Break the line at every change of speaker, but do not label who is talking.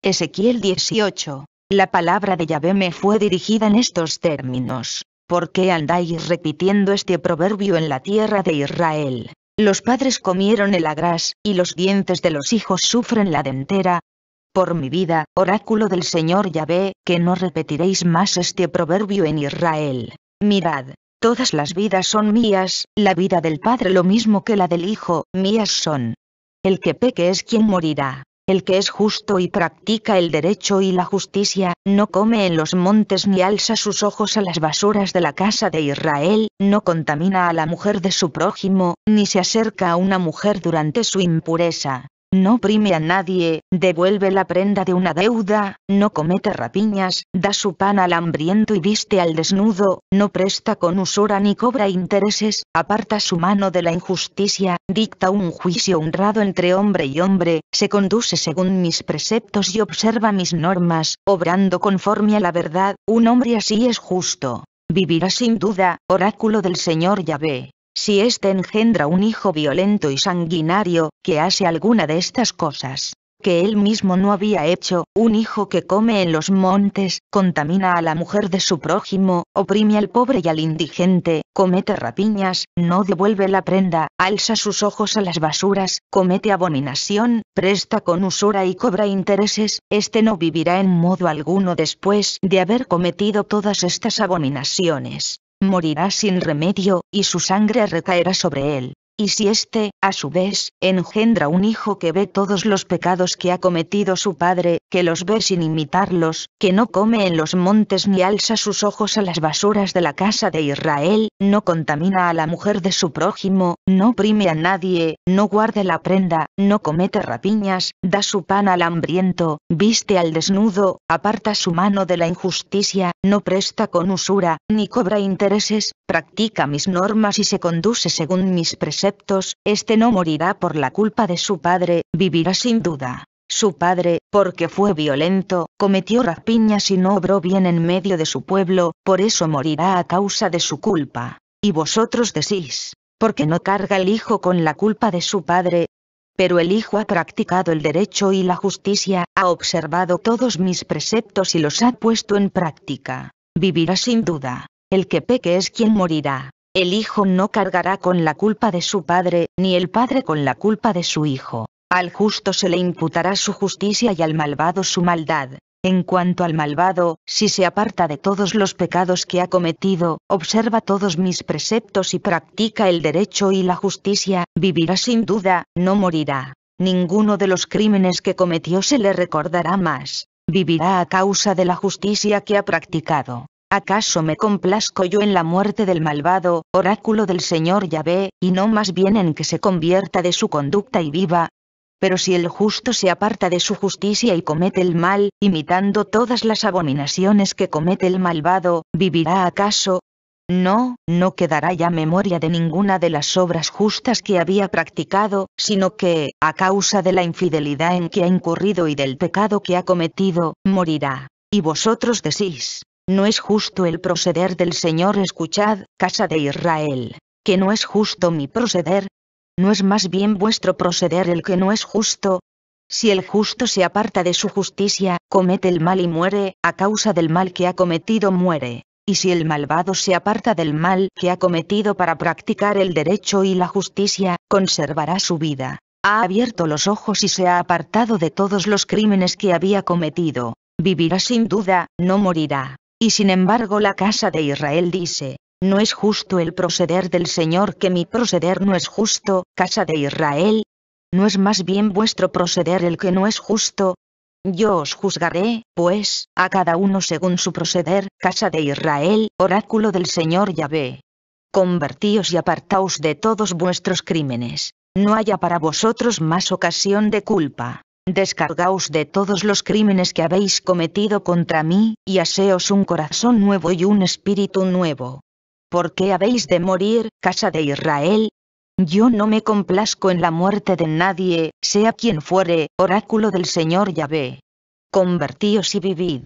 Ezequiel 18. La palabra de Yahvé me fue dirigida en estos términos. ¿Por qué andáis repitiendo este proverbio en la tierra de Israel? Los padres comieron el agras, y los dientes de los hijos sufren la dentera. Por mi vida, oráculo del Señor Yahvé, que no repetiréis más este proverbio en Israel. Mirad, todas las vidas son mías, la vida del Padre lo mismo que la del Hijo, mías son. El que peque es quien morirá. El que es justo y practica el derecho y la justicia, no come en los montes ni alza sus ojos a las basuras de la casa de Israel, no contamina a la mujer de su prójimo, ni se acerca a una mujer durante su impureza. No oprime a nadie, devuelve la prenda de una deuda, no comete rapiñas, da su pan al hambriento y viste al desnudo, no presta con usura ni cobra intereses, aparta su mano de la injusticia, dicta un juicio honrado entre hombre y hombre, se conduce según mis preceptos y observa mis normas, obrando conforme a la verdad, un hombre así es justo. Vivirá sin duda, oráculo del Señor Yahvé si éste engendra un hijo violento y sanguinario, que hace alguna de estas cosas que él mismo no había hecho, un hijo que come en los montes, contamina a la mujer de su prójimo, oprime al pobre y al indigente, comete rapiñas, no devuelve la prenda, alza sus ojos a las basuras, comete abominación, presta con usura y cobra intereses, este no vivirá en modo alguno después de haber cometido todas estas abominaciones morirá sin remedio, y su sangre recaerá sobre él y si éste, a su vez, engendra un hijo que ve todos los pecados que ha cometido su padre, que los ve sin imitarlos, que no come en los montes ni alza sus ojos a las basuras de la casa de Israel, no contamina a la mujer de su prójimo, no oprime a nadie, no guarda la prenda, no comete rapiñas, da su pan al hambriento, viste al desnudo, aparta su mano de la injusticia, no presta con usura, ni cobra intereses, practica mis normas y se conduce según mis presencias preceptos, este no morirá por la culpa de su padre, vivirá sin duda. Su padre, porque fue violento, cometió rapiñas y no obró bien en medio de su pueblo, por eso morirá a causa de su culpa. Y vosotros decís, porque no carga el hijo con la culpa de su padre, pero el Hijo ha practicado el derecho y la justicia, ha observado todos mis preceptos y los ha puesto en práctica. Vivirá sin duda. El que peque es quien morirá. El hijo no cargará con la culpa de su padre, ni el padre con la culpa de su hijo. Al justo se le imputará su justicia y al malvado su maldad. En cuanto al malvado, si se aparta de todos los pecados que ha cometido, observa todos mis preceptos y practica el derecho y la justicia, vivirá sin duda, no morirá. Ninguno de los crímenes que cometió se le recordará más. Vivirá a causa de la justicia que ha practicado. ¿Acaso me complazco yo en la muerte del malvado, oráculo del Señor Yahvé, y no más bien en que se convierta de su conducta y viva? Pero si el justo se aparta de su justicia y comete el mal, imitando todas las abominaciones que comete el malvado, ¿vivirá acaso? No, no quedará ya memoria de ninguna de las obras justas que había practicado, sino que, a causa de la infidelidad en que ha incurrido y del pecado que ha cometido, morirá. Y vosotros decís, no es justo el proceder del Señor, escuchad, casa de Israel, que no es justo mi proceder. ¿No es más bien vuestro proceder el que no es justo? Si el justo se aparta de su justicia, comete el mal y muere, a causa del mal que ha cometido muere. Y si el malvado se aparta del mal que ha cometido para practicar el derecho y la justicia, conservará su vida. Ha abierto los ojos y se ha apartado de todos los crímenes que había cometido. Vivirá sin duda, no morirá. Y sin embargo la casa de Israel dice, no es justo el proceder del Señor que mi proceder no es justo, casa de Israel. ¿No es más bien vuestro proceder el que no es justo? Yo os juzgaré, pues, a cada uno según su proceder, casa de Israel, oráculo del Señor Yahvé. Convertíos y apartaos de todos vuestros crímenes, no haya para vosotros más ocasión de culpa descargaos de todos los crímenes que habéis cometido contra mí, y aseos un corazón nuevo y un espíritu nuevo. ¿Por qué habéis de morir, casa de Israel? Yo no me complazco en la muerte de nadie, sea quien fuere, oráculo del Señor Yahvé. Convertíos y vivid.